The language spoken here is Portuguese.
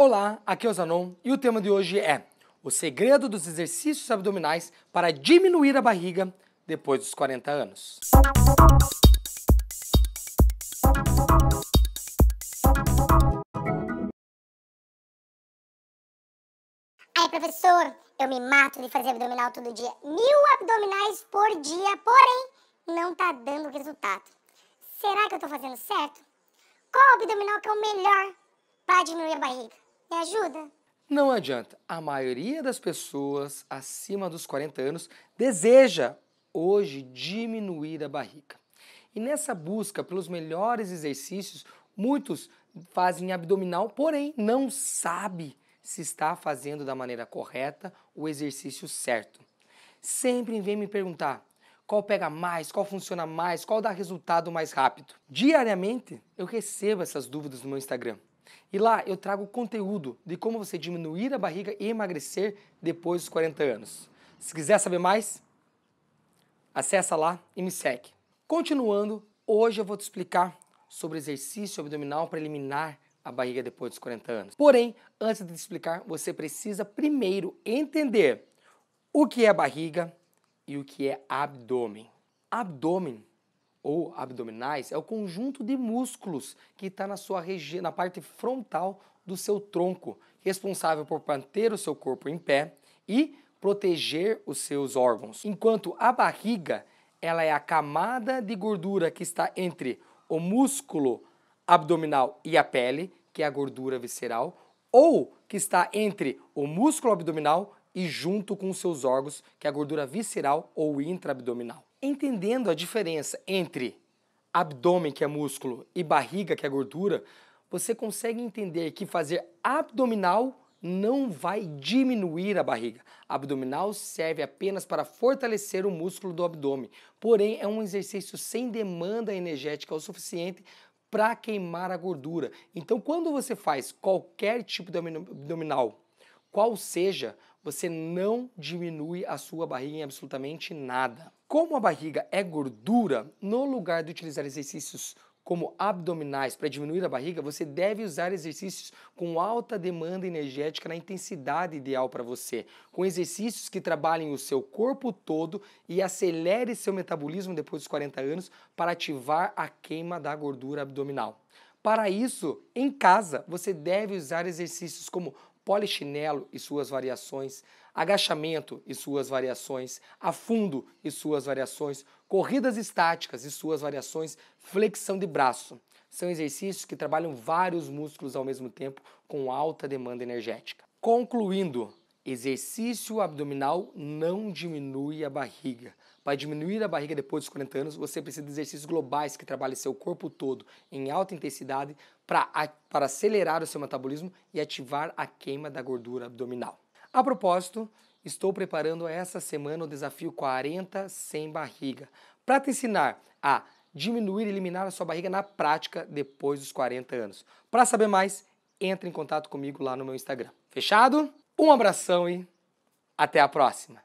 Olá, aqui é o Zanon e o tema de hoje é o segredo dos exercícios abdominais para diminuir a barriga depois dos 40 anos. Ai, professor, eu me mato de fazer abdominal todo dia. Mil abdominais por dia, porém, não tá dando resultado. Será que eu tô fazendo certo? Qual abdominal que é o melhor para diminuir a barriga? Me ajuda? Não adianta. A maioria das pessoas acima dos 40 anos deseja hoje diminuir a barriga. E nessa busca pelos melhores exercícios, muitos fazem abdominal, porém não sabe se está fazendo da maneira correta o exercício certo. Sempre vem me perguntar qual pega mais, qual funciona mais, qual dá resultado mais rápido. Diariamente eu recebo essas dúvidas no meu Instagram. E lá eu trago conteúdo de como você diminuir a barriga e emagrecer depois dos 40 anos. Se quiser saber mais, acessa lá e me segue. Continuando, hoje eu vou te explicar sobre exercício abdominal para eliminar a barriga depois dos 40 anos. Porém, antes de te explicar, você precisa primeiro entender o que é barriga e o que é abdômen. Abdômen ou abdominais é o conjunto de músculos que está na sua região, na parte frontal do seu tronco, responsável por manter o seu corpo em pé e proteger os seus órgãos. Enquanto a barriga, ela é a camada de gordura que está entre o músculo abdominal e a pele, que é a gordura visceral, ou que está entre o músculo abdominal e junto com os seus órgãos, que é a gordura visceral ou intraabdominal. Entendendo a diferença entre abdômen, que é músculo, e barriga, que é gordura, você consegue entender que fazer abdominal não vai diminuir a barriga. Abdominal serve apenas para fortalecer o músculo do abdômen, porém é um exercício sem demanda energética o suficiente para queimar a gordura. Então, quando você faz qualquer tipo de abdominal, qual seja, você não diminui a sua barriga em absolutamente nada. Como a barriga é gordura, no lugar de utilizar exercícios como abdominais para diminuir a barriga, você deve usar exercícios com alta demanda energética na intensidade ideal para você, com exercícios que trabalhem o seu corpo todo e acelere seu metabolismo depois dos 40 anos para ativar a queima da gordura abdominal. Para isso, em casa, você deve usar exercícios como polichinelo e suas variações, agachamento e suas variações, afundo e suas variações, corridas estáticas e suas variações, flexão de braço. São exercícios que trabalham vários músculos ao mesmo tempo com alta demanda energética. Concluindo, Exercício abdominal não diminui a barriga. Para diminuir a barriga depois dos 40 anos, você precisa de exercícios globais que trabalhem seu corpo todo em alta intensidade para acelerar o seu metabolismo e ativar a queima da gordura abdominal. A propósito, estou preparando essa semana o desafio 40 sem barriga para te ensinar a diminuir e eliminar a sua barriga na prática depois dos 40 anos. Para saber mais, entre em contato comigo lá no meu Instagram. Fechado? Um abração e até a próxima!